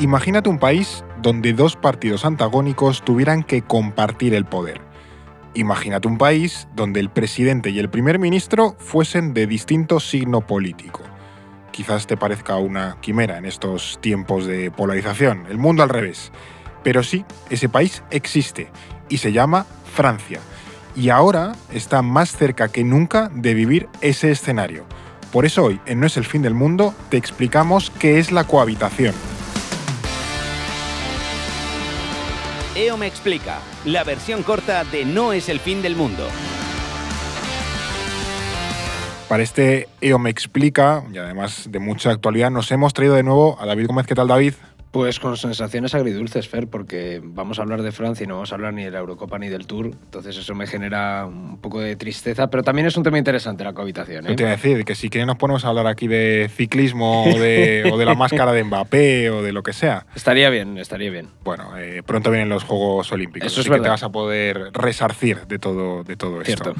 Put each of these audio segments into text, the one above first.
Imagínate un país donde dos partidos antagónicos tuvieran que compartir el poder. Imagínate un país donde el presidente y el primer ministro fuesen de distinto signo político. Quizás te parezca una quimera en estos tiempos de polarización, el mundo al revés. Pero sí, ese país existe y se llama Francia. Y ahora está más cerca que nunca de vivir ese escenario. Por eso hoy, en No es el fin del mundo, te explicamos qué es la cohabitación. EO me explica, la versión corta de No es el fin del mundo. Para este EO me explica, y además de mucha actualidad, nos hemos traído de nuevo a David Gómez. ¿Qué tal, David? Pues con sensaciones agridulces, Fer, porque vamos a hablar de Francia y no vamos a hablar ni de la Eurocopa ni del Tour, entonces eso me genera un poco de tristeza, pero también es un tema interesante la cohabitación. ¿eh? te iba a decir que si quieren nos ponemos a hablar aquí de ciclismo o de, la máscara de Mbappé o de lo que sea. Estaría bien, estaría bien. Bueno, eh, pronto vienen los Juegos Olímpicos, eso es así que te vas a poder resarcir de todo, de todo esto.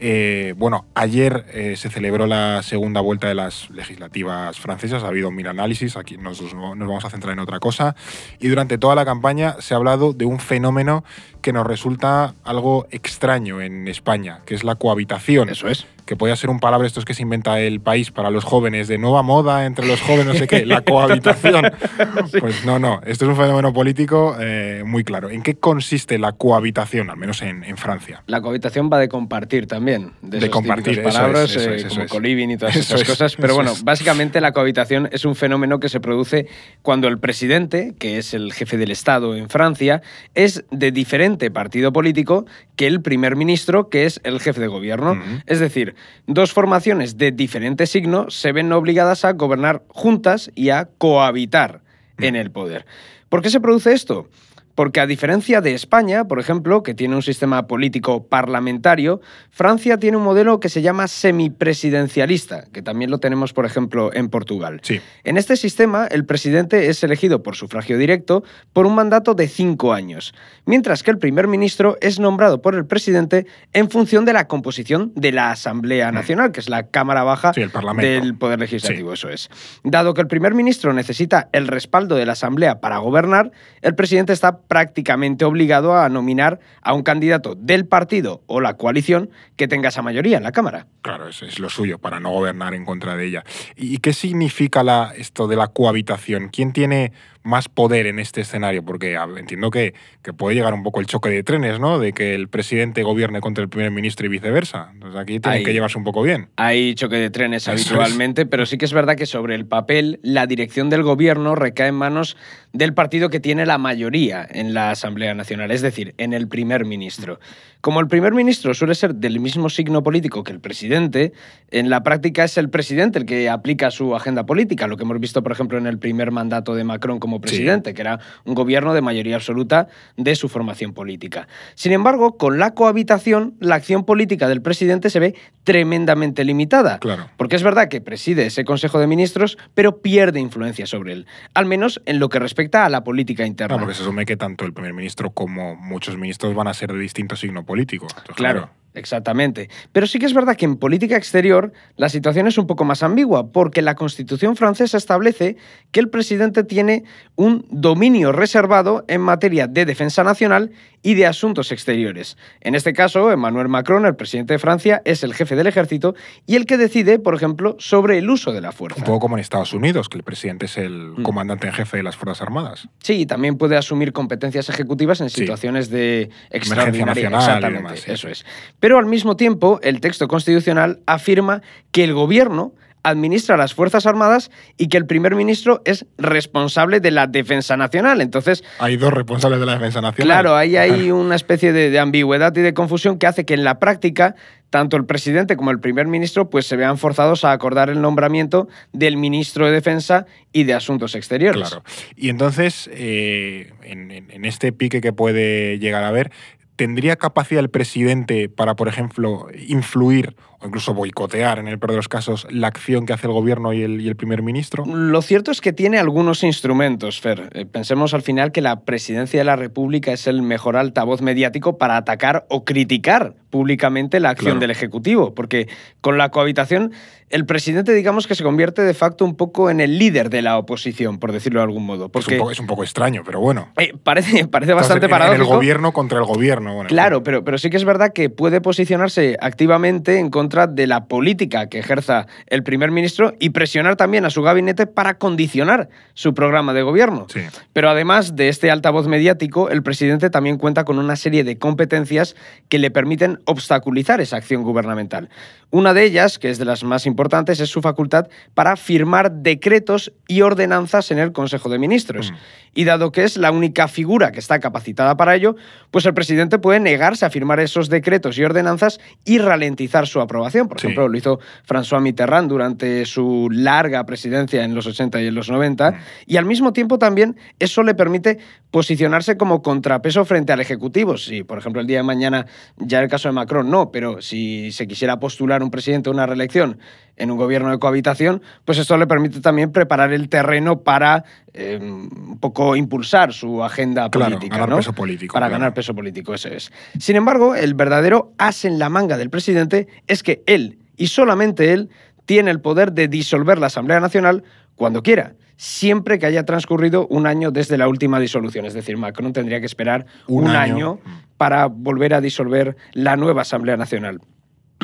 Eh, bueno, ayer se celebró la segunda vuelta de las legislativas francesas, ha habido mil análisis, aquí nos, nos vamos a centrar en otra cosa. Y durante toda la campaña se ha hablado de un fenómeno que nos resulta algo extraño en España, que es la cohabitación. Eso es que podía ser un palabra es que se inventa el país para los jóvenes, de nueva moda entre los jóvenes, no sé qué, la cohabitación. Pues no, no, esto es un fenómeno político eh, muy claro. ¿En qué consiste la cohabitación, al menos en, Francia? La cohabitación va de compartir también, de, compartir palabras eh, es, coliving y todas esas cosas. Pero bueno, básicamente la cohabitación es un fenómeno que se produce cuando el presidente, que es el jefe del Estado en Francia, es de diferente partido político que el primer ministro, que es el jefe de gobierno. Es decir, dos formaciones de diferente signo se ven obligadas a gobernar juntas y a cohabitar en el poder. ¿Por qué se produce esto? Porque a diferencia de España, por ejemplo, que tiene un sistema político parlamentario, Francia tiene un modelo que se llama semipresidencialista, que también lo tenemos, por ejemplo, en Portugal. En este sistema, el presidente es elegido por sufragio directo por un mandato de cinco años, mientras que el primer ministro es nombrado por el presidente en función de la composición de la Asamblea mm. Nacional, que es la Cámara Baja del Poder Legislativo, eso es. Dado que el primer ministro necesita el respaldo de la Asamblea para gobernar, el presidente está prácticamente obligado a nominar a un candidato del partido o la coalición que tenga esa mayoría en la Cámara. Claro, es lo suyo, para no gobernar en contra de ella. ¿Y qué significa esto de la cohabitación? ¿Quién tiene más poder en este escenario? Porque ah, entiendo que, que, puede llegar un poco el choque de trenes, ¿no? De que el presidente gobierne contra el primer ministro y viceversa. Entonces aquí tiene que llevarse un poco bien. Hay choque de trenes habitualmente, pero sí que es verdad que sobre el papel la dirección del gobierno recae en manos del partido que tiene la mayoría en la Asamblea Nacional, es decir, en el primer ministro. Como el primer ministro suele ser del mismo signo político que el presidente, en la práctica es el presidente el que aplica su agenda política, lo que hemos visto, por ejemplo, en el primer mandato de Macron como presidente, que era un gobierno de mayoría absoluta de su formación política. Sin embargo, con la cohabitación, la acción política del presidente se ve tremendamente limitada. Claro. Porque es verdad que preside ese Consejo de Ministros, pero pierde influencia sobre él, al menos en lo que respecta a la política interna. Claro, ah, porque se asume que tanto el primer ministro como muchos ministros van a ser de distinto signo político. claro Exactamente. Pero sí que es verdad que en política exterior la situación es un poco más ambigua, porque la Constitución francesa establece que el presidente tiene un dominio reservado en materia de defensa nacional y de asuntos exteriores. En este caso, Emmanuel Macron, el presidente de Francia, es el jefe del ejército y el que decide, por ejemplo, sobre el uso de la fuerza. Un poco como en Estados Unidos, que el presidente es el mm. comandante en jefe de las Fuerzas Armadas. Sí, y también puede asumir competencias ejecutivas en situaciones de Emergencia nacional eso es. Pero al mismo tiempo, el texto constitucional afirma que el gobierno administra las Fuerzas Armadas y que el primer ministro es responsable de la defensa nacional. Entonces. Hay dos responsables de la defensa nacional. Claro, ahí hay una especie de, ambigüedad y de confusión que hace que en la práctica tanto el presidente como el primer ministro pues se vean forzados a acordar el nombramiento del ministro de Defensa y de Asuntos Exteriores. Claro. Y entonces, eh, en, en, este pique que puede llegar a haber, ¿tendría capacidad el presidente para, por ejemplo, influir o incluso boicotear, en el peor de los casos, la acción que hace el gobierno y el, primer ministro? Lo cierto es que tiene algunos instrumentos, Fer. Eh, pensemos al final que la presidencia de la República es el mejor altavoz mediático para atacar o criticar públicamente la acción del Ejecutivo, porque con la cohabitación el presidente, digamos que se convierte de facto un poco en el líder de la oposición, por decirlo de algún modo. Porque es, un, poco, extraño, pero bueno. Eh, parece bastante paradójico. el gobierno contra el gobierno. claro, pero, pero sí que es verdad que puede posicionarse activamente en contra de la política que ejerza el primer ministro y presionar también a su gabinete para condicionar su programa de gobierno. Pero además de este altavoz mediático, el presidente también cuenta con una serie de competencias que le permiten obstaculizar esa acción gubernamental. Una de ellas, que es de las más importantes, es su facultad para firmar decretos y ordenanzas en el Consejo de Ministros. Mm. Y dado que es la única figura que está capacitada para ello, pues el presidente puede negarse a firmar esos decretos y ordenanzas y ralentizar su aprobación. Por ejemplo, lo hizo François Mitterrand durante su larga presidencia en los 80 y en los 90. Mm. Y al mismo tiempo también eso le permite posicionarse como contrapeso frente al Ejecutivo. Si, por ejemplo, el día de mañana, ya el caso de Macron no, pero si se quisiera postular un presidente a una reelección en un gobierno de cohabitación, pues esto le permite también preparar el terreno para eh, un poco impulsar su agenda política. Para ganar peso político, eso es. Sin embargo, el verdadero as en la manga del presidente es que él, y solamente él, tiene el poder de disolver la Asamblea Nacional cuando quiera siempre que haya transcurrido un año desde la última disolución. Es decir, Macron tendría que esperar un, año. para volver a disolver la nueva Asamblea Nacional.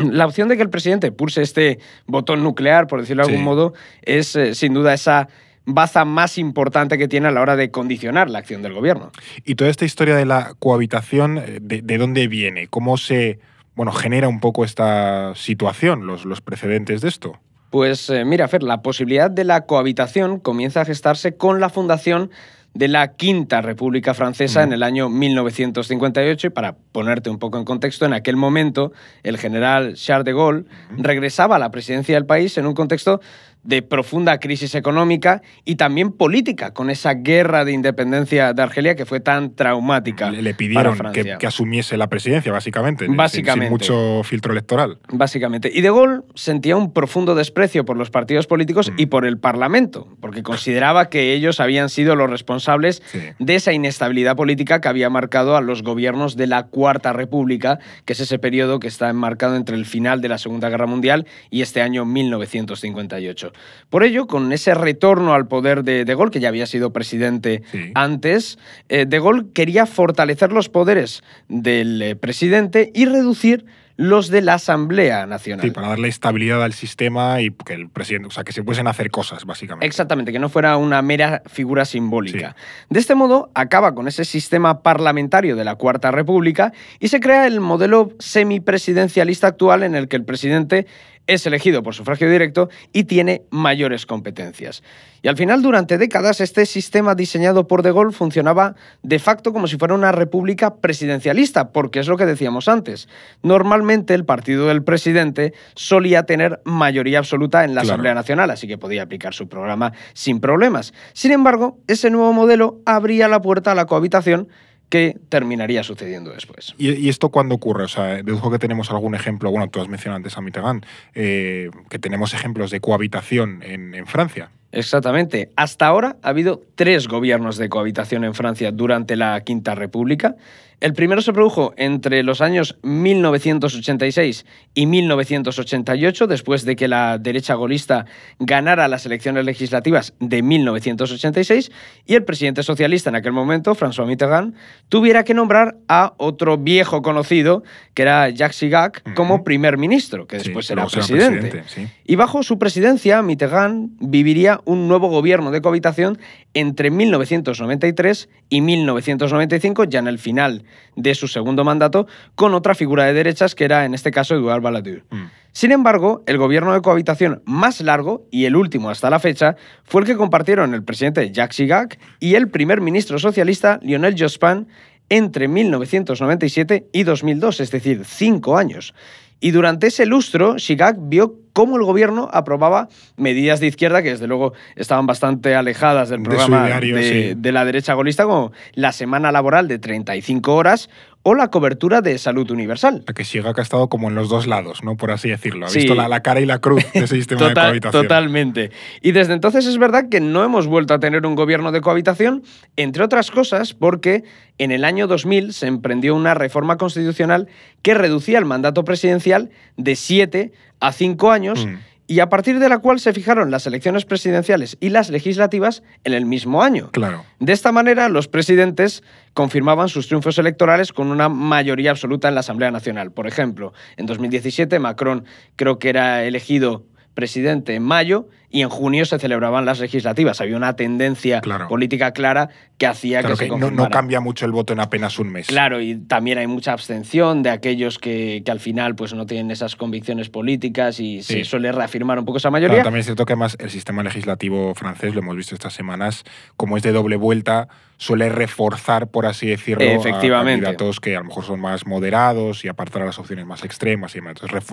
la opción de que el presidente pulse este botón nuclear, por decirlo de algún modo, es eh, sin duda esa baza más importante que tiene a la hora de condicionar la acción del gobierno. Y toda esta historia de la cohabitación, eh, ¿de, dónde viene? ¿Cómo se bueno, genera un poco esta situación, los, los precedentes de esto? Pues eh, mira, Fer, la posibilidad de la cohabitación comienza a gestarse con la fundación de la Quinta República Francesa en mm. el año 1958. Y para ponerte un poco en contexto, en aquel momento el general Charles de Gaulle regresaba a la presidencia del país en un contexto de profunda crisis económica y también política, con esa guerra de independencia de Argelia que fue tan traumática. Le, pidieron que, asumiese la presidencia, básicamente, básicamente sin, mucho filtro electoral. Básicamente. Y De Gaulle sentía un profundo desprecio por los partidos políticos mm. y por el Parlamento, porque consideraba que ellos habían sido los responsables de esa inestabilidad política que había marcado a los gobiernos de la Cuarta República, que es ese periodo que está enmarcado entre el final de la Segunda Guerra Mundial y este año 1958. Por ello, con ese retorno al poder de De Gaulle, que ya había sido presidente antes, eh, De Gaulle quería fortalecer los poderes del eh, presidente y reducir los de la Asamblea Nacional. Sí, para darle estabilidad al sistema y que el presidente, o sea, que se pudiesen hacer cosas, básicamente. Exactamente, que no fuera una mera figura simbólica. De este modo, acaba con ese sistema parlamentario de la Cuarta República y se crea el modelo semipresidencialista actual en el que el presidente es elegido por sufragio directo y tiene mayores competencias. Y al final, durante décadas, este sistema diseñado por De Gaulle funcionaba de facto como si fuera una república presidencialista, porque es lo que decíamos antes. Normalmente el partido del presidente solía tener mayoría absoluta en la Asamblea Nacional, así que podía aplicar su programa sin problemas. Sin embargo, ese nuevo modelo abría la puerta a la cohabitación ¿Qué terminaría sucediendo después. ¿Y, esto cuándo ocurre? O sea, deduzco que tenemos algún ejemplo, bueno, tú has mencionado antes a Mitterrand, eh, que tenemos ejemplos de cohabitación en Francia. Exactamente. Hasta ahora ha habido tres gobiernos de cohabitación en Francia durante la Quinta República el primero se produjo entre los años 1986 y 1988, después de que la derecha golista ganara las elecciones legislativas de 1986 y el presidente socialista en aquel momento, François Mitterrand, tuviera que nombrar a otro viejo conocido, que era Jacques Chirac, como primer ministro, que después era presidente. Y bajo su presidencia, Mitterrand viviría un nuevo gobierno de cohabitación entre 1993 y 1995, ya en el final de su segundo mandato con otra figura de derechas que era en este caso Eduard Balladur. Mm. Sin embargo, el gobierno de cohabitación más largo y el último hasta la fecha fue el que compartieron el presidente Jacques Chirac y el primer ministro socialista Lionel Jospin entre 1997 y 2002, es decir, cinco años. Y durante ese lustro, Shigak vio cómo el gobierno aprobaba medidas de izquierda que desde luego estaban bastante alejadas del programa de, la derecha golista, como la semana laboral de 35 horas o la cobertura de salud universal. que Shigak ha estado como en los dos lados, ¿no? Por así decirlo. Ha visto la, cara y la cruz de ese sistema de cohabitación. Totalmente. Y desde entonces es verdad que no hemos vuelto a tener un gobierno de cohabitación, entre otras cosas porque en el año 2000 se emprendió una reforma constitucional que reducía el mandato presidencial de 7 a 5 años. Mm. Y a partir de la cual se fijaron las elecciones presidenciales y las legislativas en el mismo año. Claro. De esta manera, los presidentes confirmaban sus triunfos electorales con una mayoría absoluta en la Asamblea Nacional. Por ejemplo, en 2017 Macron creo que era elegido presidente en mayo y en junio se celebraban las legislativas. Había una tendencia política clara que hacía que, se no, no, cambia mucho el voto en apenas un mes. Claro, y también hay mucha abstención de aquellos que, al final pues, no tienen esas convicciones políticas y se suele reafirmar un poco esa mayoría. también es cierto que además el sistema legislativo francés, lo hemos visto estas semanas, como es de doble vuelta, suele reforzar, por así decirlo, Efectivamente. a candidatos que a lo mejor son más moderados y apartar a las opciones más extremas y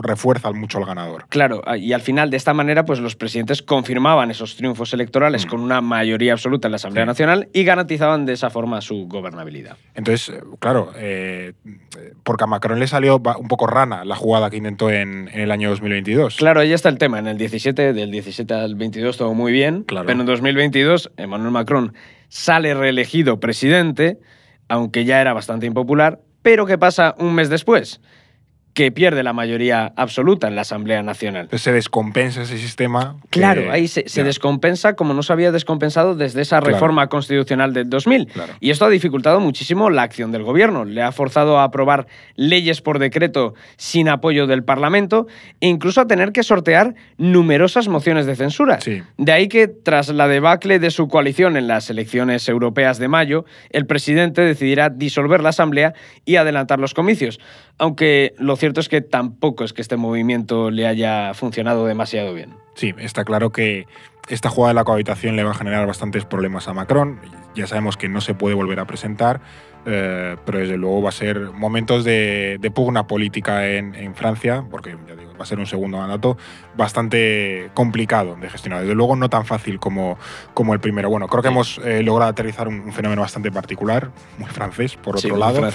refuerzan mucho al ganador. Claro, y al final de esta manera, pues los presidentes confirmaban esos triunfos electorales mm. con una mayoría absoluta en la Asamblea Nacional y garantizaban de esa forma su gobernabilidad. Entonces, eh, claro, eh, porque a Macron le salió un poco rana la jugada que intentó en, el año 2022. Claro, ahí está el tema. En el 17, del 17 al 22 todo muy bien, claro. pero en 2022 Emmanuel Macron sale reelegido presidente, aunque ya era bastante impopular, pero ¿qué pasa un mes después? que pierde la mayoría absoluta en la Asamblea Nacional. se descompensa ese sistema. Claro, ahí se, descompensa como no se había descompensado desde esa reforma constitucional del 2000. Y esto ha dificultado muchísimo la acción del gobierno. Le ha forzado a aprobar leyes por decreto sin apoyo del Parlamento e incluso a tener que sortear numerosas mociones de censura. De ahí que, tras la debacle de su coalición en las elecciones europeas de mayo, el presidente decidirá disolver la Asamblea y adelantar los comicios. Aunque lo cierto cierto es que tampoco es que este movimiento le haya funcionado demasiado bien. Sí, está claro que esta jugada de la cohabitación le va a generar bastantes problemas a Macron. Ya sabemos que no se puede volver a presentar, eh, pero desde luego va a ser momentos de, pugna política en, Francia, porque ya digo, va a ser un segundo mandato bastante complicado de gestionar. Desde luego no tan fácil como, como el primero. Bueno, creo que hemos eh, logrado aterrizar un, fenómeno bastante particular, muy francés, por otro lado,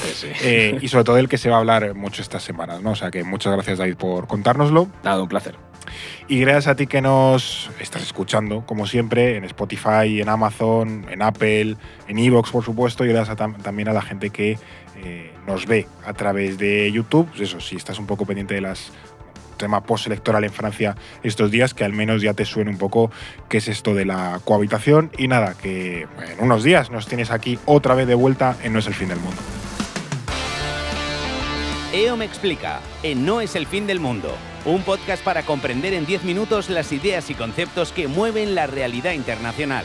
eh, y sobre todo el que se va a hablar mucho estas semanas. ¿no? O sea que muchas gracias, David, por contárnoslo. dado un placer. Y gracias a ti que nos estás escuchando, como siempre, en Spotify, en Amazon, en Apple, en Evox, por supuesto, y gracias también a la gente que eh, nos ve a través de YouTube. Pues eso, si estás un poco pendiente de las tema postelectoral en Francia estos días, que al menos ya te suene un poco qué es esto de la cohabitación. Y nada, que en unos días nos tienes aquí otra vez de vuelta en No es el fin del mundo. EO me explica en No es el fin del mundo un podcast para comprender en 10 minutos las ideas y conceptos que mueven la realidad internacional.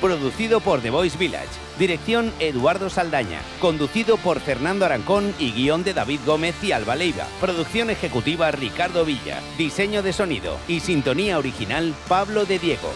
Producido por The Voice Village, dirección Eduardo Saldaña, conducido por Fernando Arancón y guión de David Gómez y Alba Leiva, producción ejecutiva Ricardo Villa, diseño de sonido y sintonía original Pablo de Diego.